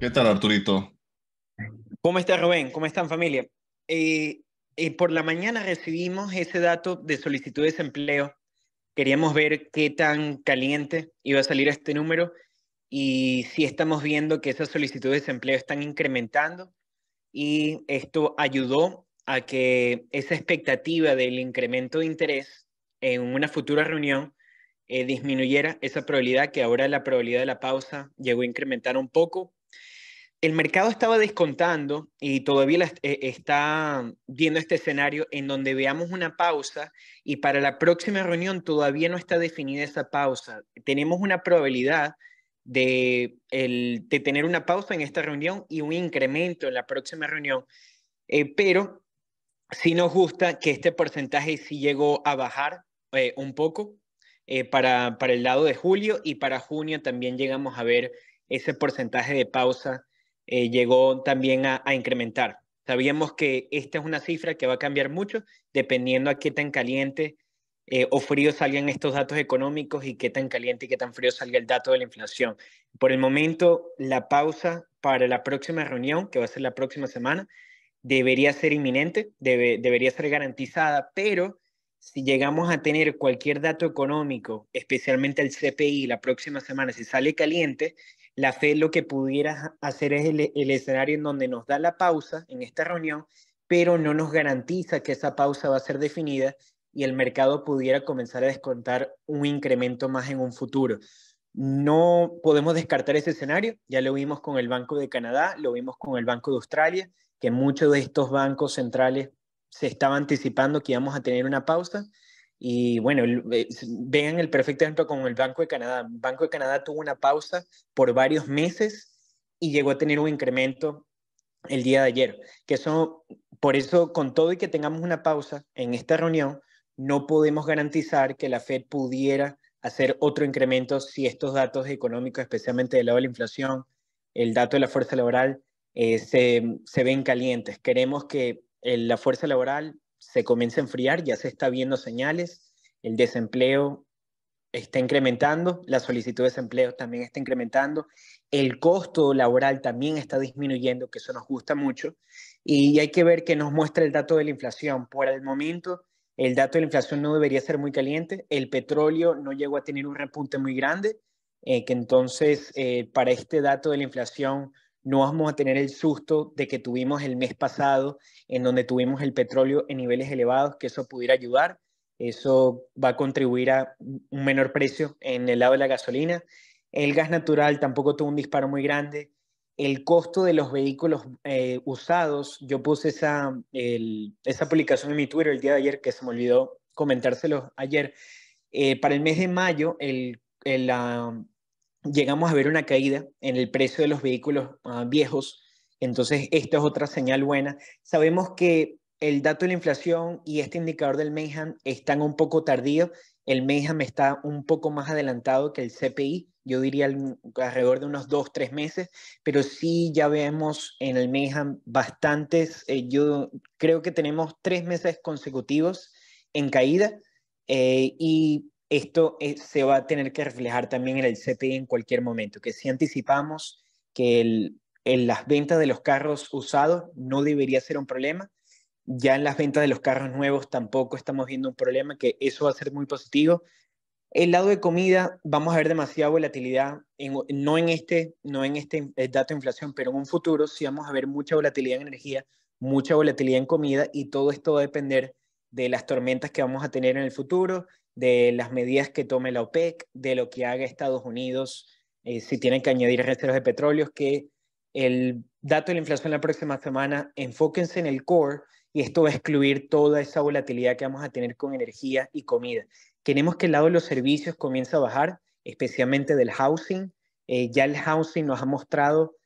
¿Qué tal, Arturito? ¿Cómo está, Rubén? ¿Cómo están, familia? Eh, eh, por la mañana recibimos ese dato de solicitud de desempleo. Queríamos ver qué tan caliente iba a salir este número y si sí estamos viendo que esas solicitudes de desempleo están incrementando y esto ayudó a que esa expectativa del incremento de interés en una futura reunión eh, disminuyera esa probabilidad, que ahora la probabilidad de la pausa llegó a incrementar un poco el mercado estaba descontando y todavía eh, está viendo este escenario en donde veamos una pausa y para la próxima reunión todavía no está definida esa pausa. Tenemos una probabilidad de, de tener una pausa en esta reunión y un incremento en la próxima reunión, eh, pero sí nos gusta que este porcentaje sí llegó a bajar eh, un poco para, para el lado de julio y para junio también llegamos a ver ese porcentaje de pausa eh, llegó también a, incrementar. Sabíamos que esta es una cifra que va a cambiar mucho dependiendo a qué tan caliente eh, o frío salgan estos datos económicos y qué tan caliente y qué tan frío salga el dato de la inflación. Por el momento, la pausa para la próxima reunión, que va a ser la próxima semana, debería ser inminente, debería ser garantizada, pero si llegamos a tener cualquier dato económico, especialmente el CPI la próxima semana, si sale caliente, la fe lo que pudiera hacer es el, escenario en donde nos da la pausa en esta reunión, pero no nos garantiza que esa pausa va a ser definida y el mercado pudiera comenzar a descontar un incremento más en un futuro. No podemos descartar ese escenario, ya lo vimos con el Banco de Canadá, lo vimos con el Banco de Australia, que muchos de estos bancos centrales se estaba anticipando que íbamos a tener una pausa y bueno, vean el perfecto ejemplo con el Banco de Canadá. Banco de Canadá tuvo una pausa por varios meses y llegó a tener un incremento el día de ayer. Que eso, por eso, con todo y que tengamos una pausa en esta reunión, no podemos garantizar que la Fed pudiera hacer otro incremento si estos datos económicos, especialmente del lado de la inflación, el dato de la fuerza laboral, eh, se, ven calientes. Queremos que la fuerza laboral se comienza a enfriar, ya se está viendo señales, el desempleo está incrementando, la solicitud de desempleo también está incrementando, el costo laboral también está disminuyendo, que eso nos gusta mucho, y hay que ver qué nos muestra el dato de la inflación. Por el momento, el dato de la inflación no debería ser muy caliente, el petróleo no llegó a tener un repunte muy grande, eh, que entonces eh, para este dato de la inflación no vamos a tener el susto de que tuvimos el mes pasado, en donde tuvimos el petróleo en niveles elevados, que eso pudiera ayudar. Eso va a contribuir a un menor precio en el lado de la gasolina. El gas natural tampoco tuvo un disparo muy grande. El costo de los vehículos eh, usados, yo puse esa, esa publicación en mi Twitter el día de ayer, que se me olvidó comentárselo ayer. Eh, para el mes de mayo, el, el, la, llegamos a ver una caída en el precio de los vehículos ah, viejos. Entonces, esta es otra señal buena. Sabemos que el dato de la inflación y este indicador del Mayhem están un poco tardíos. El Mayhem está un poco más adelantado que el CPI, yo diría alrededor de unos dos, tres meses, pero sí ya vemos en el Mayhem bastantes, eh, yo creo que tenemos tres meses consecutivos en caída eh, y esto eh, se va a tener que reflejar también en el CPI en cualquier momento, que si anticipamos que en las ventas de los carros usados no debería ser un problema, ya en las ventas de los carros nuevos tampoco estamos viendo un problema, que eso va a ser muy positivo. El lado de comida, vamos a ver demasiada volatilidad, no, en este, no en este eh, dato de inflación, pero en un futuro sí vamos a ver mucha volatilidad en energía, mucha volatilidad en comida y todo esto va a depender de las tormentas que vamos a tener en el futuro, de las medidas que tome la OPEC, de lo que haga Estados Unidos, eh, si tienen que añadir reservas de petróleo, que el dato de la inflación la próxima semana, enfóquense en el core y esto va a excluir toda esa volatilidad que vamos a tener con energía y comida. Queremos que el lado de los servicios comience a bajar, especialmente del housing. Eh, ya el housing nos ha mostrado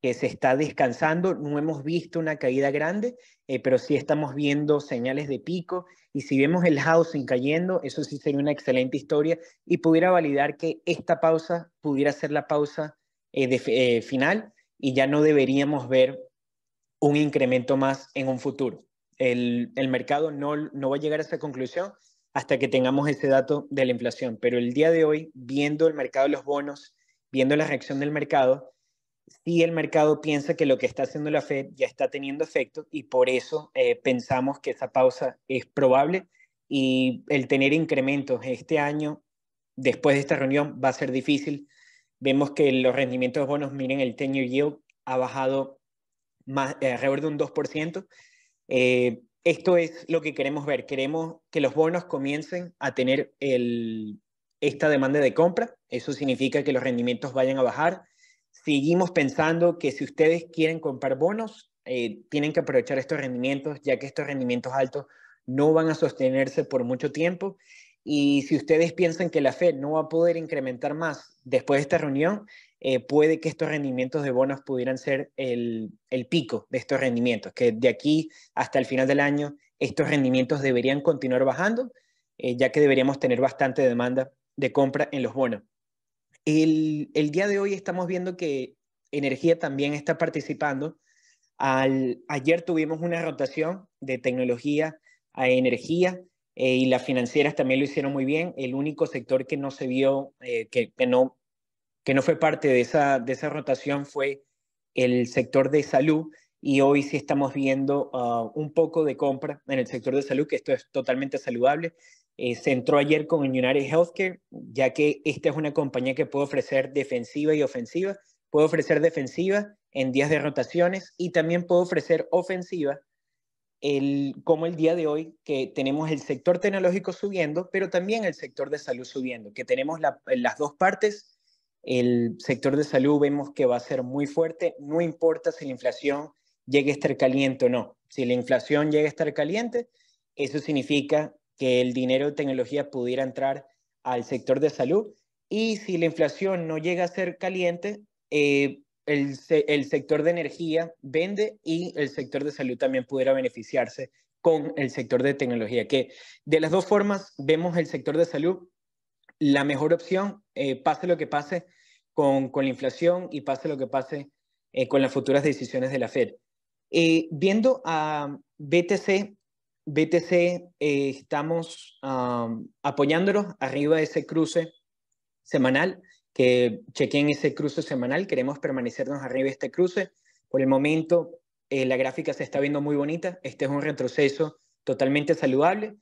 que se está descansando, no hemos visto una caída grande, eh, pero sí estamos viendo señales de pico y si vemos el housing cayendo, eso sí sería una excelente historia y pudiera validar que esta pausa pudiera ser la pausa eh, eh, final y ya no deberíamos ver un incremento más en un futuro. El, el mercado no, no va a llegar a esa conclusión hasta que tengamos ese dato de la inflación, pero el día de hoy, viendo el mercado de los bonos, viendo la reacción del mercado, si el mercado piensa que lo que está haciendo la Fed ya está teniendo efecto y por eso eh, pensamos que esa pausa es probable y el tener incrementos este año después de esta reunión va a ser difícil. Vemos que los rendimientos de bonos, miren, el 10 yield ha bajado más, eh, alrededor de un 2%. Eh, esto es lo que queremos ver. Queremos que los bonos comiencen a tener esta demanda de compra. Eso significa que los rendimientos vayan a bajar seguimos pensando que si ustedes quieren comprar bonos, eh, tienen que aprovechar estos rendimientos, ya que estos rendimientos altos no van a sostenerse por mucho tiempo. Y si ustedes piensan que la Fed no va a poder incrementar más después de esta reunión, eh, puede que estos rendimientos de bonos pudieran ser el, pico de estos rendimientos, que de aquí hasta el final del año estos rendimientos deberían continuar bajando, eh, ya que deberíamos tener bastante demanda de compra en los bonos. El, día de hoy estamos viendo que energía también está participando. Al, ayer tuvimos una rotación de tecnología a energía eh, y las financieras también lo hicieron muy bien. El único sector que no se vio, eh, que, que, no, que no fue parte de esa, de esa rotación fue el sector de salud y hoy sí estamos viendo ah, un poco de compra en el sector de salud, que esto es totalmente saludable. Eh, se entró ayer con United Healthcare, ya que esta es una compañía que puede ofrecer defensiva y ofensiva. Puede ofrecer defensiva en días de rotaciones y también puede ofrecer ofensiva, el, como el día de hoy, que tenemos el sector tecnológico subiendo, pero también el sector de salud subiendo, que tenemos las dos partes. El sector de salud vemos que va a ser muy fuerte, no importa si la inflación llegue a estar caliente o no. Si la inflación llega a estar caliente, eso significa que el dinero de tecnología pudiera entrar al sector de salud. Y si la inflación no llega a ser caliente, eh, el, el, sector de energía vende y el sector de salud también pudiera beneficiarse con el sector de tecnología, que de las dos formas vemos el sector de salud, la mejor opción, eh, pase lo que pase con, con, la inflación y pase lo que pase eh, con las futuras decisiones de la Fed. viendo a BTC BTC eh, estamos apoyándonos arriba de ese cruce semanal, que chequen ese cruce semanal, queremos permanecernos arriba de este cruce. Por el momento, eh, la gráfica se está viendo muy bonita, este es un retroceso totalmente saludable.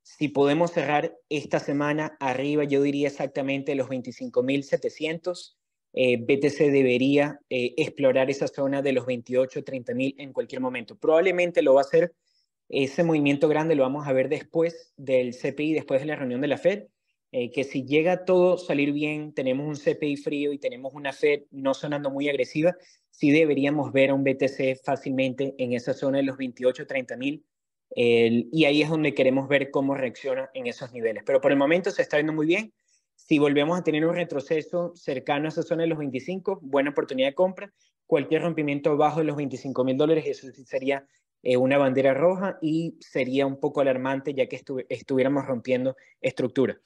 Si podemos cerrar esta semana arriba, yo diría exactamente los 25.700, eh, BTC debería explorar esa zona de los 28, 30.000 en cualquier momento. Probablemente lo va a hacer ese movimiento grande lo vamos a ver después del CPI, después de la reunión de la Fed, eh, que si llega todo salir bien, tenemos un CPI frío y tenemos una Fed no sonando muy agresiva, sí deberíamos ver a un BTC fácilmente en esa zona de los 28, 30 mil. y ahí es donde queremos ver cómo reacciona en esos niveles. Pero por el momento se está viendo muy bien. Si volvemos a tener un retroceso cercano a esa zona de los 25, buena oportunidad de compra. Cualquier rompimiento bajo de los 25 mil dólares, eso sería eh, una bandera roja y sería un poco alarmante ya que estuviéramos rompiendo estructura.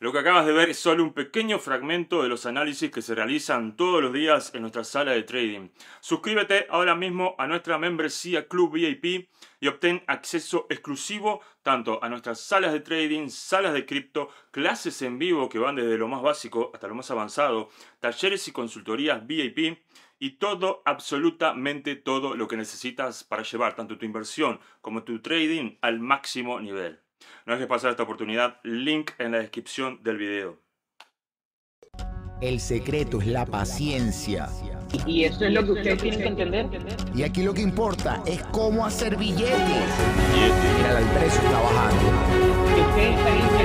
Lo que acabas de ver es solo un pequeño fragmento de los análisis que se realizan todos los días en nuestra sala de trading. Suscríbete ahora mismo a nuestra membresía Club VIP y obtén acceso exclusivo tanto a nuestras salas de trading, salas de cripto, clases en vivo que van desde lo más básico hasta lo más avanzado, talleres y consultorías VIP y todo, absolutamente todo lo que necesitas para llevar tanto tu inversión como tu trading al máximo nivel. No dejes pasar esta oportunidad, link en la descripción del video. El secreto es la paciencia. Y esto es lo que ustedes tienen que entender. Y aquí lo que importa es cómo hacer billetes. Mira, el precio está bajando.